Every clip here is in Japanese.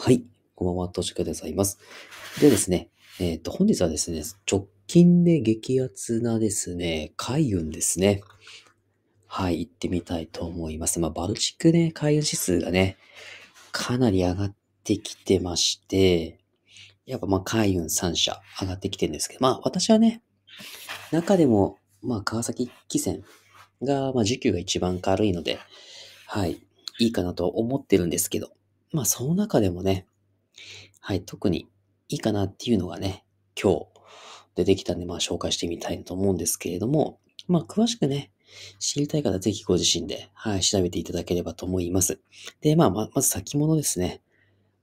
はい。こんばんは、としくでございます。でですね、えっ、ー、と、本日はですね、直近で激アツなですね、海運ですね。はい、行ってみたいと思います。まあ、バルチックね、海運指数がね、かなり上がってきてまして、やっぱまあ、海運3社上がってきてるんですけど、まあ、私はね、中でも、まあ、川崎汽船が、まあ、時給が一番軽いので、はい、いいかなと思ってるんですけど、まあ、その中でもね、はい、特にいいかなっていうのがね、今日出てきたんで、まあ、紹介してみたいと思うんですけれども、まあ、詳しくね、知りたい方、ぜひご自身で、はい、調べていただければと思います。で、まあ、まず先物ですね。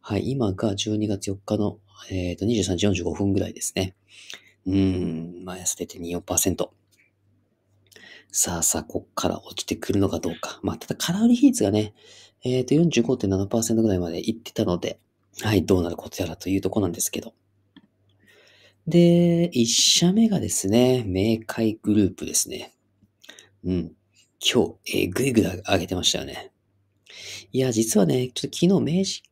はい、今が12月4日の、えっ、ー、と、23時45分ぐらいですね。うーん、まあ、安出て24%。さあさあ、こっから落ちてくるのかどうか。まあ、ただ、空売り比率がね、えっ、ー、と、45.7%ぐらいまでいってたので、はい、どうなることやらというとこなんですけど。で、一社目がですね、明快グループですね。うん。今日、えー、ぐいぐい上げてましたよね。いや、実はね、ちょっと昨日明治、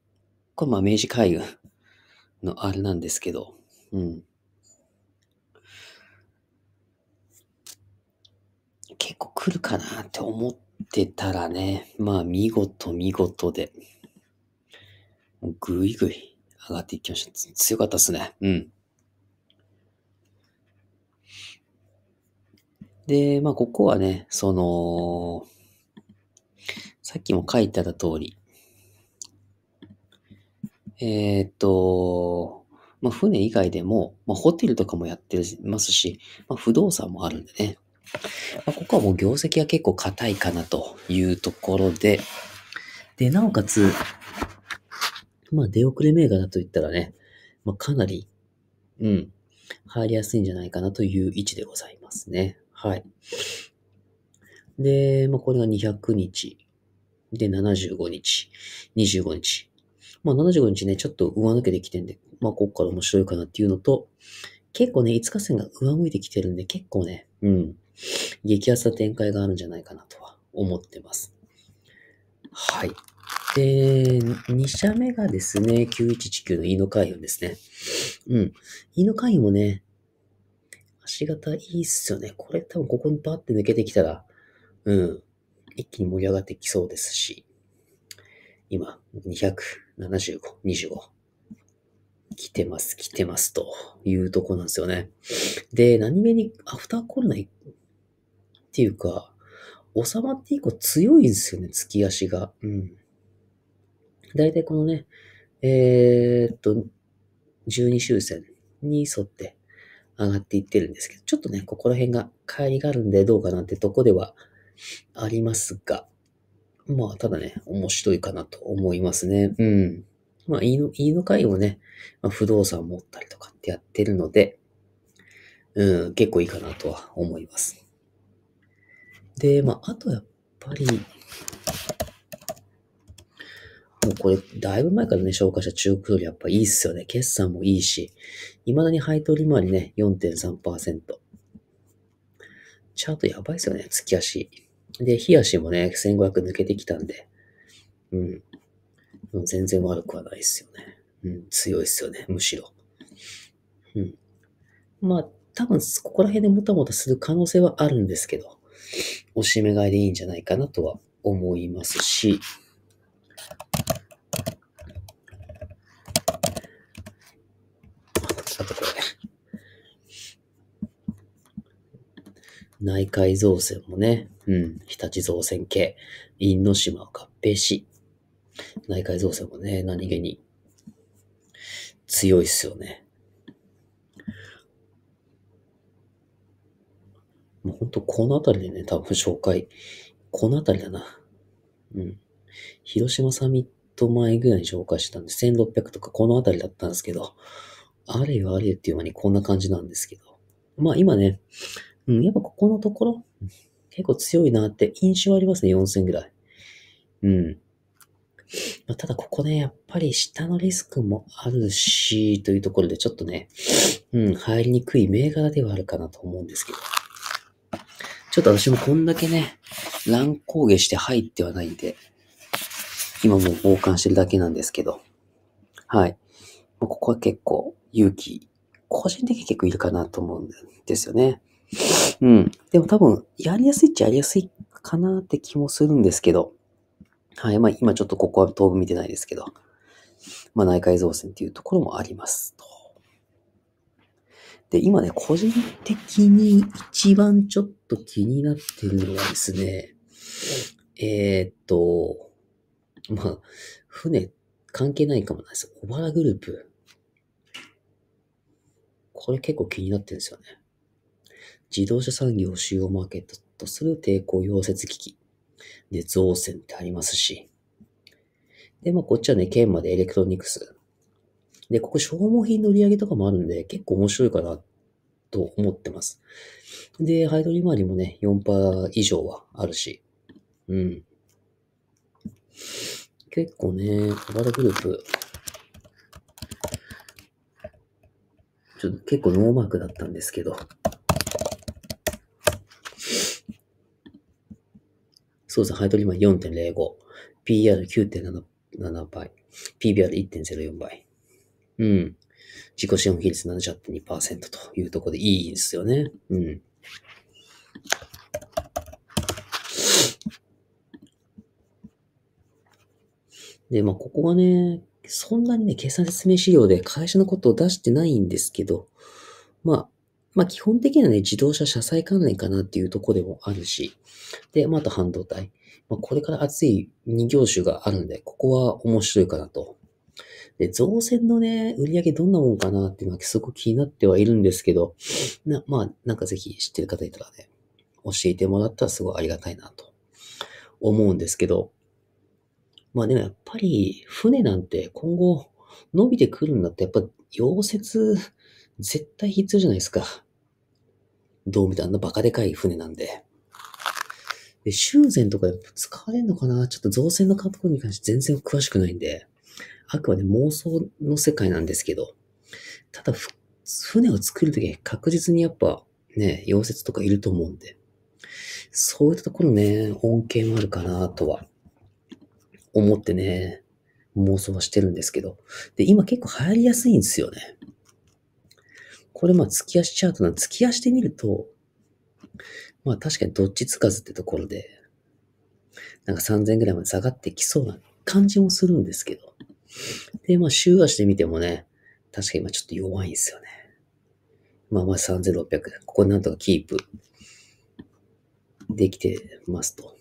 これまあ明治海軍のあれなんですけど、うん。結構来るかなって思ってたらね、まあ見事見事で、ぐいぐい上がっていきました。強かったっすね。うん。で、まあここはね、その、さっきも書いてあった通り、えー、っと、まあ、船以外でも、まあ、ホテルとかもやってますし、まあ、不動産もあるんでね。まあ、ここはもう業績は結構硬いかなというところで、で、なおかつ、まあ出遅れ銘柄といったらね、まあ、かなり、うん、入りやすいんじゃないかなという位置でございますね。はい。で、まあ、これが200日。で、75日。25日。まあ、75日ね、ちょっと上抜けてきてんで、まあ、ここから面白いかなっていうのと、結構ね、5日線が上向いてきてるんで、結構ね、うん。激アツな展開があるんじゃないかなとは思ってます。はい。で、2社目がですね、9119の犬海ンですね。うん。犬海ンもね、足型いいっすよね。これ多分ここにバーって抜けてきたら、うん。一気に盛り上がってきそうですし、今、275、25。来てます、来てますというとこなんですよね。で、何気にアフターコロナっていうか、収まって以降強いんですよね、突き足が。うん。だいたいこのね、えー、っと、12周線に沿って上がっていってるんですけど、ちょっとね、ここら辺が帰りがあるんでどうかなってとこではありますが、まあ、ただね、面白いかなと思いますね。うん。まあ、いいの、いいの会をね、まあ、不動産持ったりとかってやってるので、うん、結構いいかなとは思います。で、まあ、あとやっぱり、もうこれ、だいぶ前からね、紹介した中国通りやっぱいいっすよね。決算もいいし、未だに配当利回りね、4.3%。チャートやばいっすよね、月足。で、日足もね、1500抜けてきたんで、うん。もう全然悪くはないっすよね。うん、強いっすよね、むしろ。うん。まあ、多分、ここら辺でもたもたする可能性はあるんですけど、おしめ買いでいいんじゃないかなとは思いますし、あとこれ。内海造船もね、うん、日立造船系、因島を合併し、内海造船もね、何気に強いっすよね。もうほんとこの辺りでね、多分紹介。この辺りだな。うん。広島サミット前ぐらいに紹介してたんで、1600とかこの辺りだったんですけど、あれよあれよっていう間にこんな感じなんですけど。まあ今ね、うん、やっぱここのところ、結構強いなって印象ありますね、4000ぐらい。うん。まあ、ただここね、やっぱり下のリスクもあるし、というところでちょっとね、うん、入りにくい銘柄ではあるかなと思うんですけど。ちょっと私もこんだけね、乱高下して入ってはないんで、今もう傍観してるだけなんですけど、はい。ここは結構勇気、個人的に結構いるかなと思うんですよね。うん。でも多分、やりやすいっちゃやりやすいかなって気もするんですけど、はい。まあ今ちょっとここは当分見てないですけど、まあ内海造船っていうところもありますと。で、今ね、個人的に一番ちょっと気になってるのはですね、えー、っと、まあ、船関係ないかもないです小原グループ。これ結構気になってるんですよね。自動車産業主要マーケットとする抵抗溶接機器。で、造船ってありますし。で、まあ、こっちはね、県までエレクトロニクス。で、ここ消耗品の売り上げとかもあるんで、結構面白いかなと思ってます。で、ハドリ利回りもね、4%以上はあるし、うん。結構ね、小ルグループ、ちょっと結構ノーマークだったんですけど、そうですね、ハイドリ利回り4.05、PR9.7 倍、PBR1.04 倍。うん。自己資本比率70.2%というところでいいですよね。うん。で、まあ、ここはね、そんなにね、計算説明資料で会社のことを出してないんですけど、まあ、まあ、基本的にはね、自動車車載関連かなっていうとこでもあるし、で、また半導体。まあ、これから熱い2業種があるんで、ここは面白いかなとで、造船のね、売り上げどんなもんかなっていうのはすごく気になってはいるんですけど、なまあ、なんかぜひ知ってる方いたらね、教えてもらったらすごいありがたいなと思うんですけど、まあでもやっぱり船なんて今後伸びてくるんだってやっぱ溶接絶対必要じゃないですか。どう見たあんなバカでかい船なんで。で、修繕とかやっぱ使われんのかなちょっと造船のとこに関して全然詳しくないんで。あくまで妄想の世界なんですけど、ただ、船を作るときは確実にやっぱね、溶接とかいると思うんで、そういったところね、恩恵もあるかなとは思ってね、妄想はしてるんですけど。で、今結構流行りやすいんですよね。これまあ月足チャートな、ん月足で見ると、まあ確かにどっちつかずってところで、なんか3000ぐらいまで下がってきそうな感じもするんですけど。で、まあ、週足で見てもね、確か今ちょっと弱いんですよね。まあまあ3600。ここなんとかキープできてますと。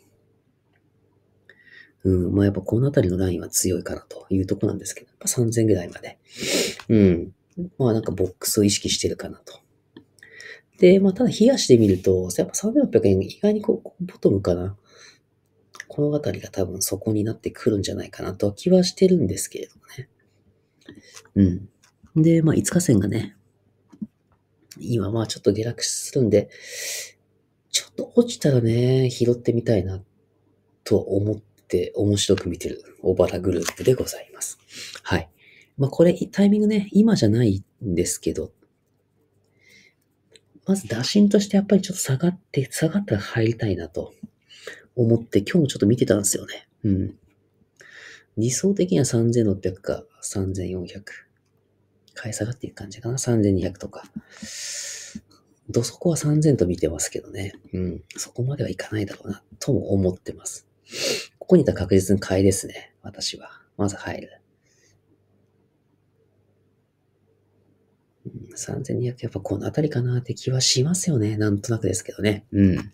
うん、まあやっぱこの辺りのラインは強いかなというとこなんですけど、やっぱ3000ぐらいまで。うん。まあなんかボックスを意識してるかなと。で、まあただ冷やしてみると、やっぱ3600円意外にこう、ボトムかな。この辺りが多分そこになってくるんじゃないかなとは気はしてるんですけれどもね。うん。で、まあ、5日線がね、今まあちょっと下落するんで、ちょっと落ちたらね、拾ってみたいなと思って面白く見てる小原グループでございます。はい。まあこれタイミングね、今じゃないんですけど、まず打診としてやっぱりちょっと下がって、下がったら入りたいなと思って、今日もちょっと見てたんですよね。うん。理想的には3600か3400。買い下がっていく感じかな。3200とか。どそこは3000と見てますけどね。うん。そこまではいかないだろうな、とも思ってます。ここにいたら確実に買いですね。私は。まず入る。3200やっぱこの辺りかなって気はしますよね。なんとなくですけどね。うん。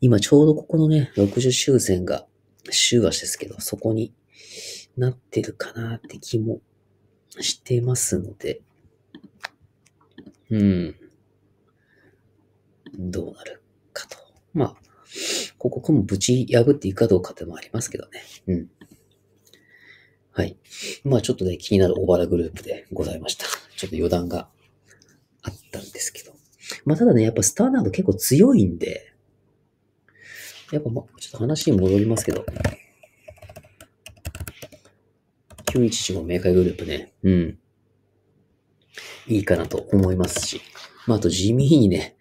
今ちょうどここのね、60周線が、週足ですけど、そこになってるかなって気もしてますので、うん。どうなるかと。まあ、ここもぶち破っていくかどうかってもありますけどね。うん。はい。まあちょっとね、気になる小原グループでございました。ちょっと余談があったんですけど。まあただね、やっぱスターナード結構強いんで、やっぱ、ま、ちょっと話に戻りますけど、911の明快グループね、うん。いいかなと思いますし、まあ、あと地味にね、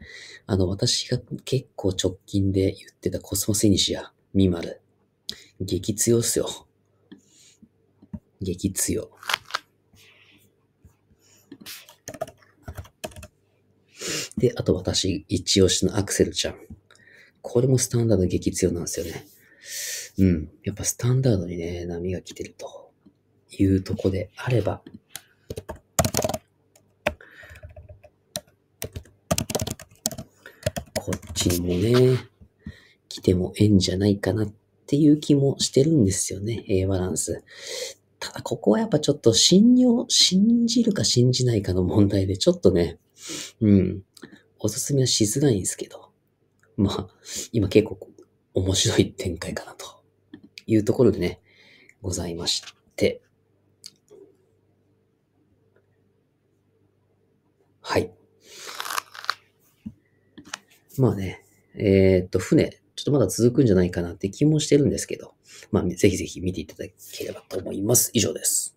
あの、私が結構直近で言ってたコスモスイニシア、ミマル。激強っすよ。激強。で、あと私、一押しのアクセルちゃん。これもスタンダード激強なんですよね。うん。やっぱスタンダードにね、波が来てるというとこであれば、こっちにもね、来てもええんじゃないかなっていう気もしてるんですよね、A バランス。ただここはやっぱちょっと信用、信じるか信じないかの問題で、ちょっとね、うん、おすすめはしづらいんですけど、まあ、今結構面白い展開かなというところでね、ございまして。はい。まあね、えー、っと、船、ちょっとまだ続くんじゃないかなって気もしてるんですけど、まあ、ぜひぜひ見ていただければと思います。以上です。